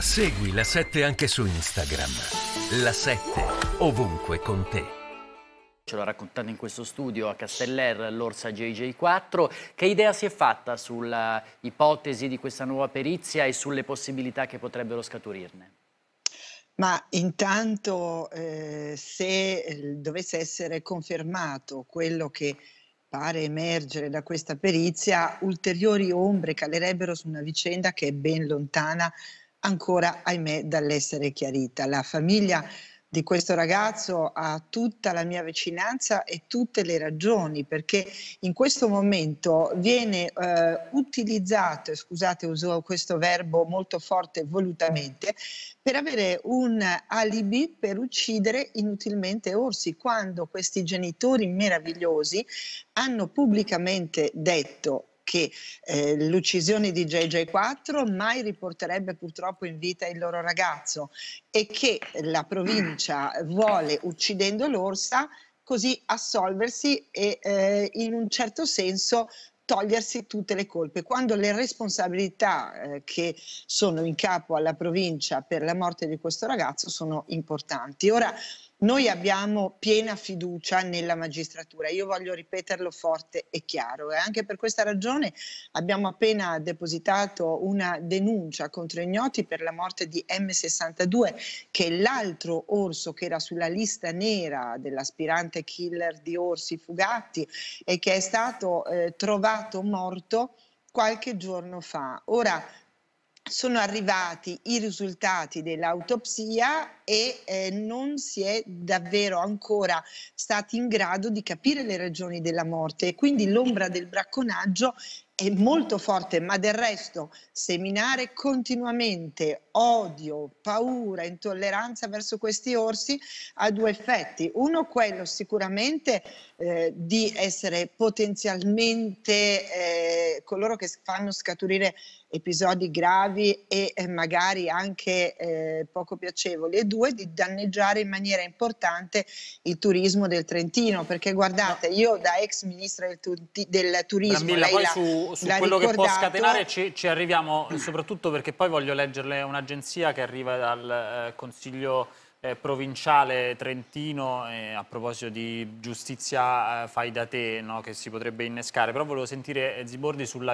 Segui la 7 anche su Instagram. La 7 ovunque con te ce l'ho raccontato in questo studio a Casteller l'Orsa JJ4. Che idea si è fatta sulla ipotesi di questa nuova perizia e sulle possibilità che potrebbero scaturirne? Ma intanto eh, se eh, dovesse essere confermato quello che pare emergere da questa perizia, ulteriori ombre calerebbero su una vicenda che è ben lontana ancora, ahimè, dall'essere chiarita. La famiglia di questo ragazzo ha tutta la mia vicinanza e tutte le ragioni perché in questo momento viene eh, utilizzato, scusate uso questo verbo molto forte volutamente, per avere un alibi per uccidere inutilmente orsi quando questi genitori meravigliosi hanno pubblicamente detto che eh, l'uccisione di JJ4 mai riporterebbe purtroppo in vita il loro ragazzo e che la provincia vuole, uccidendo l'orsa, così assolversi e eh, in un certo senso togliersi tutte le colpe, quando le responsabilità eh, che sono in capo alla provincia per la morte di questo ragazzo sono importanti. Ora, noi abbiamo piena fiducia nella magistratura, io voglio ripeterlo forte e chiaro e anche per questa ragione abbiamo appena depositato una denuncia contro ignoti per la morte di M62 che è l'altro orso che era sulla lista nera dell'aspirante killer di orsi fugati e che è stato eh, trovato morto qualche giorno fa. Ora sono arrivati i risultati dell'autopsia e eh, non si è davvero ancora stati in grado di capire le ragioni della morte e quindi l'ombra del bracconaggio è molto forte, ma del resto seminare continuamente odio, paura, intolleranza verso questi orsi ha due effetti. Uno quello sicuramente eh, di essere potenzialmente eh, coloro che fanno scaturire episodi gravi e eh, magari anche eh, poco piacevoli e due di danneggiare in maniera importante il turismo del Trentino perché guardate io da ex ministra del, tu del turismo Brambilla, lei poi la, su, su quello ricordato... che può scatenare ci, ci, arriviamo soprattutto perché poi voglio leggerle un'agenzia che arriva dal eh, Consiglio eh, provinciale trentino eh, a proposito di giustizia eh, fai da te no, che si potrebbe innescare, però volevo sentire eh, Zibordi sulla